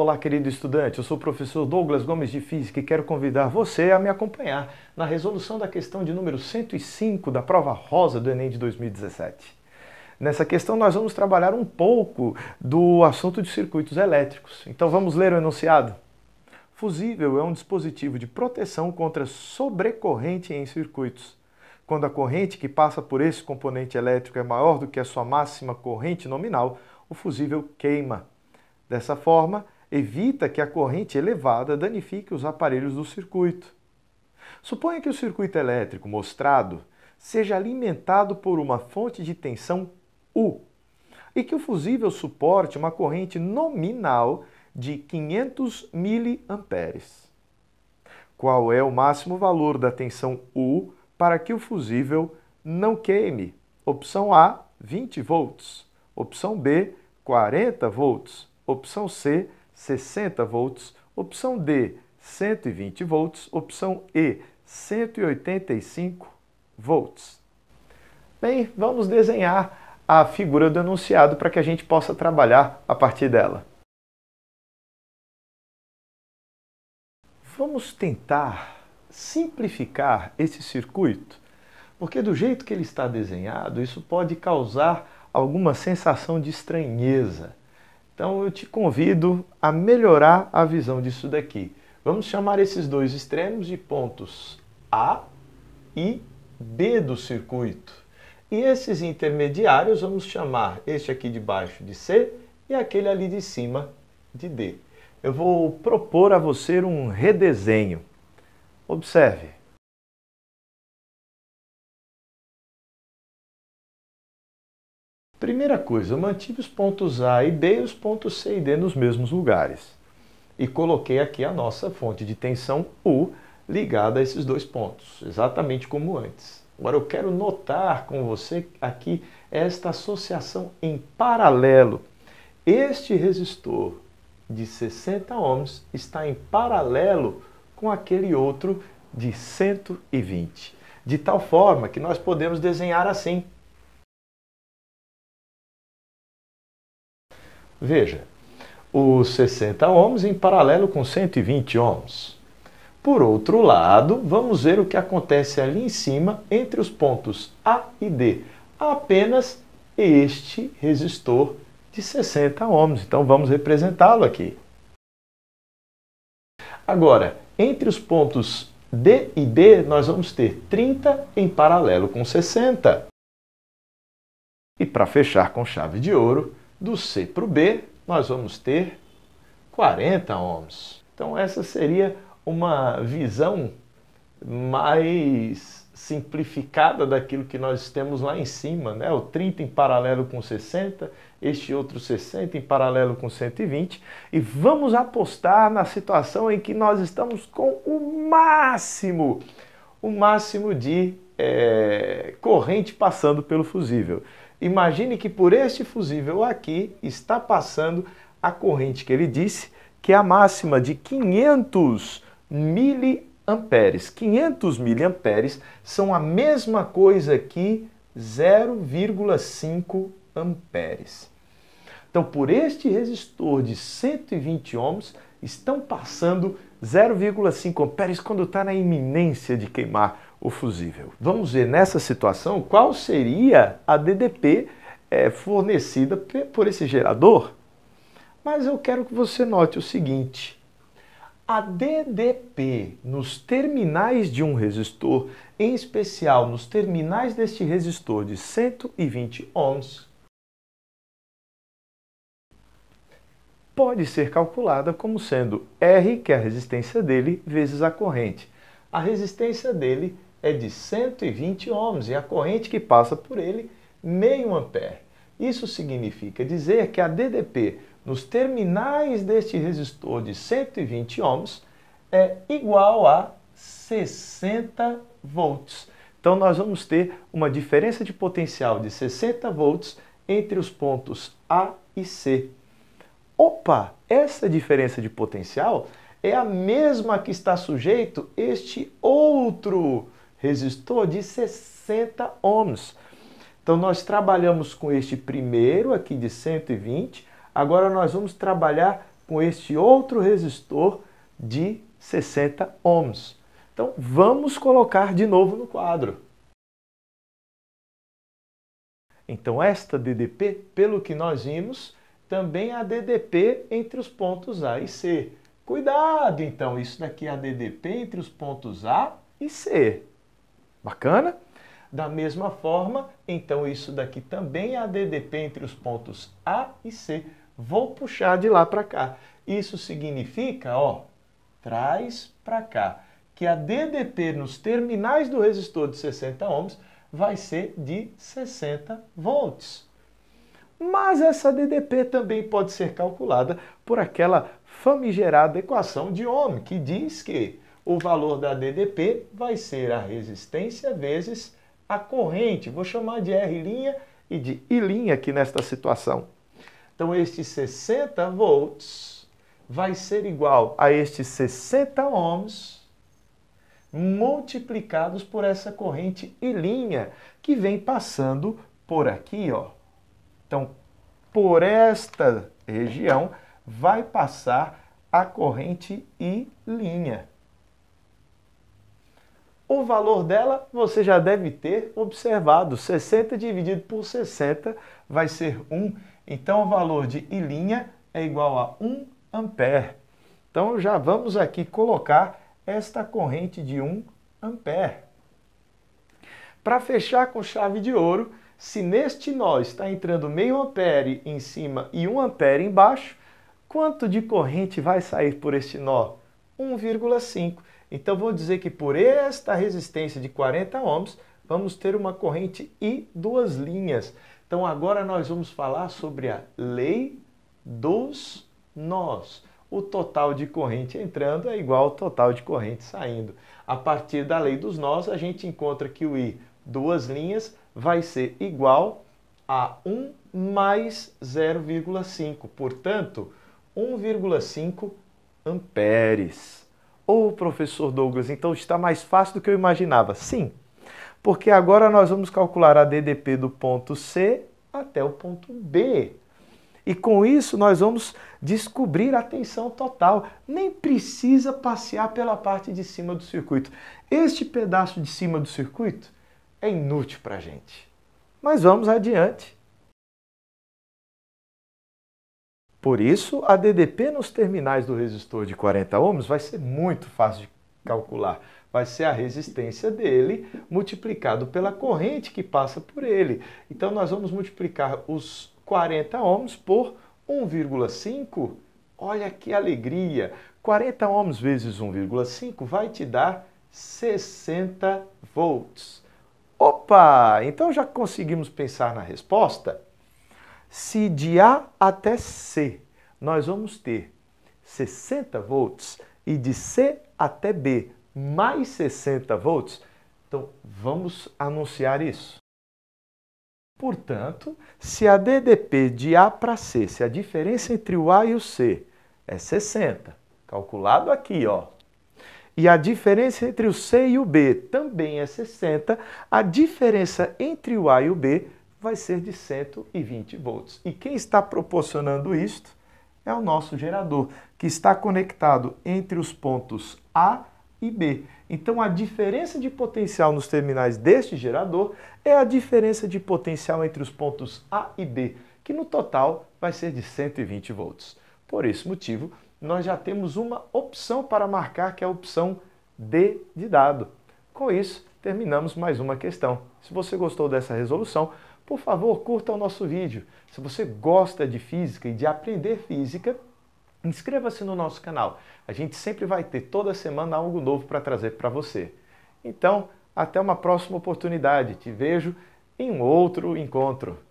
Olá, querido estudante. Eu sou o professor Douglas Gomes de Física e quero convidar você a me acompanhar na resolução da questão de número 105 da prova rosa do Enem de 2017. Nessa questão, nós vamos trabalhar um pouco do assunto de circuitos elétricos. Então, vamos ler o enunciado? Fusível é um dispositivo de proteção contra sobrecorrente em circuitos. Quando a corrente que passa por esse componente elétrico é maior do que a sua máxima corrente nominal, o fusível queima. Dessa forma, evita que a corrente elevada danifique os aparelhos do circuito. Suponha que o circuito elétrico mostrado seja alimentado por uma fonte de tensão U e que o fusível suporte uma corrente nominal de 500 mA. Qual é o máximo valor da tensão U para que o fusível não queime? Opção A, 20 volts. Opção B, 40 volts. Opção C, 60 volts, opção D, 120 volts, opção E, 185 volts. Bem, vamos desenhar a figura do enunciado para que a gente possa trabalhar a partir dela. Vamos tentar simplificar esse circuito, porque do jeito que ele está desenhado, isso pode causar alguma sensação de estranheza. Então eu te convido a melhorar a visão disso daqui. Vamos chamar esses dois extremos de pontos A e B do circuito. E esses intermediários vamos chamar este aqui de baixo de C e aquele ali de cima de D. Eu vou propor a você um redesenho. Observe, Primeira coisa, eu mantive os pontos A e B e os pontos C e D nos mesmos lugares. E coloquei aqui a nossa fonte de tensão U ligada a esses dois pontos, exatamente como antes. Agora eu quero notar com você aqui esta associação em paralelo. Este resistor de 60 ohms está em paralelo com aquele outro de 120, de tal forma que nós podemos desenhar assim Veja, os 60 ohms em paralelo com 120 ohms. Por outro lado, vamos ver o que acontece ali em cima entre os pontos A e D. Apenas este resistor de 60 ohms. Então vamos representá-lo aqui. Agora, entre os pontos D e D, nós vamos ter 30 em paralelo com 60. E para fechar com chave de ouro, do C para o B, nós vamos ter 40 ohms. Então, essa seria uma visão mais simplificada daquilo que nós temos lá em cima, né? O 30 em paralelo com 60, este outro 60 em paralelo com 120, e vamos apostar na situação em que nós estamos com o máximo, o máximo de é, corrente passando pelo fusível. Imagine que por este fusível aqui está passando a corrente que ele disse, que é a máxima de 500 miliamperes. 500 miliamperes são a mesma coisa que 0,5 amperes. Então, por este resistor de 120 ohms, estão passando 0,5 amperes quando está na iminência de queimar o fusível. Vamos ver nessa situação qual seria a DDP é, eh, fornecida por esse gerador. Mas eu quero que você note o seguinte: a DDP nos terminais de um resistor, em especial nos terminais deste resistor de 120 ohms, pode ser calculada como sendo R, que é a resistência dele, vezes a corrente. A resistência dele é de 120 ohms e a corrente que passa por ele, meio ampere. Isso significa dizer que a DDP nos terminais deste resistor de 120 ohms é igual a 60 volts. Então nós vamos ter uma diferença de potencial de 60 volts entre os pontos A e C. Opa, essa diferença de potencial é a mesma que está sujeito este outro resistor de 60 ohms. Então nós trabalhamos com este primeiro aqui de 120, agora nós vamos trabalhar com este outro resistor de 60 ohms. Então vamos colocar de novo no quadro. Então esta DDP, pelo que nós vimos, também a DDP entre os pontos A e C. Cuidado, então, isso daqui é a DDP entre os pontos A e C. Bacana? Da mesma forma, então isso daqui também é a DDP entre os pontos A e C. Vou puxar de lá para cá. Isso significa, ó, traz para cá, que a DDP nos terminais do resistor de 60 ohms vai ser de 60 volts. Mas essa DDP também pode ser calculada por aquela famigerada equação de Ohm, que diz que o valor da DDP vai ser a resistência vezes a corrente. Vou chamar de R' e de I' aqui nesta situação. Então, este 60 volts vai ser igual a estes 60 ohms multiplicados por essa corrente I' que vem passando por aqui. Ó. Então, por esta região vai passar a corrente I'. O valor dela você já deve ter observado. 60 dividido por 60 vai ser 1. Então, o valor de I' é igual a 1 ampere. Então, já vamos aqui colocar esta corrente de 1 ampere. Para fechar com chave de ouro, se neste nó está entrando meio ampere em cima e 1 ampere embaixo, quanto de corrente vai sair por este nó? 1,5. Então vou dizer que por esta resistência de 40 ohms, vamos ter uma corrente e duas linhas. Então agora nós vamos falar sobre a lei dos nós. O total de corrente entrando é igual ao total de corrente saindo. A partir da lei dos nós, a gente encontra que o I, duas linhas, vai ser igual a 1 mais 0,5. Portanto, 1,5 amperes. Ô oh, professor Douglas, então está mais fácil do que eu imaginava. Sim, porque agora nós vamos calcular a DDP do ponto C até o ponto B. E com isso nós vamos descobrir a tensão total. Nem precisa passear pela parte de cima do circuito. Este pedaço de cima do circuito é inútil para a gente. Mas vamos adiante. Por isso, a DDP nos terminais do resistor de 40 ohms vai ser muito fácil de calcular. Vai ser a resistência dele multiplicado pela corrente que passa por ele. Então, nós vamos multiplicar os 40 ohms por 1,5. Olha que alegria! 40 ohms vezes 1,5 vai te dar 60 volts. Opa! Então já conseguimos pensar na resposta? Se de A até C nós vamos ter 60 volts e de C até B mais 60 volts, então vamos anunciar isso. Portanto, se a DDP de A para C, se a diferença entre o A e o C é 60, calculado aqui, ó, e a diferença entre o C e o B também é 60, a diferença entre o A e o B vai ser de 120 volts. E quem está proporcionando isto é o nosso gerador, que está conectado entre os pontos A e B. Então a diferença de potencial nos terminais deste gerador é a diferença de potencial entre os pontos A e B, que no total vai ser de 120 volts. Por esse motivo, nós já temos uma opção para marcar, que é a opção D de dado. Com isso, terminamos mais uma questão. Se você gostou dessa resolução, por favor, curta o nosso vídeo. Se você gosta de física e de aprender física, inscreva-se no nosso canal. A gente sempre vai ter toda semana algo novo para trazer para você. Então, até uma próxima oportunidade. Te vejo em um outro encontro.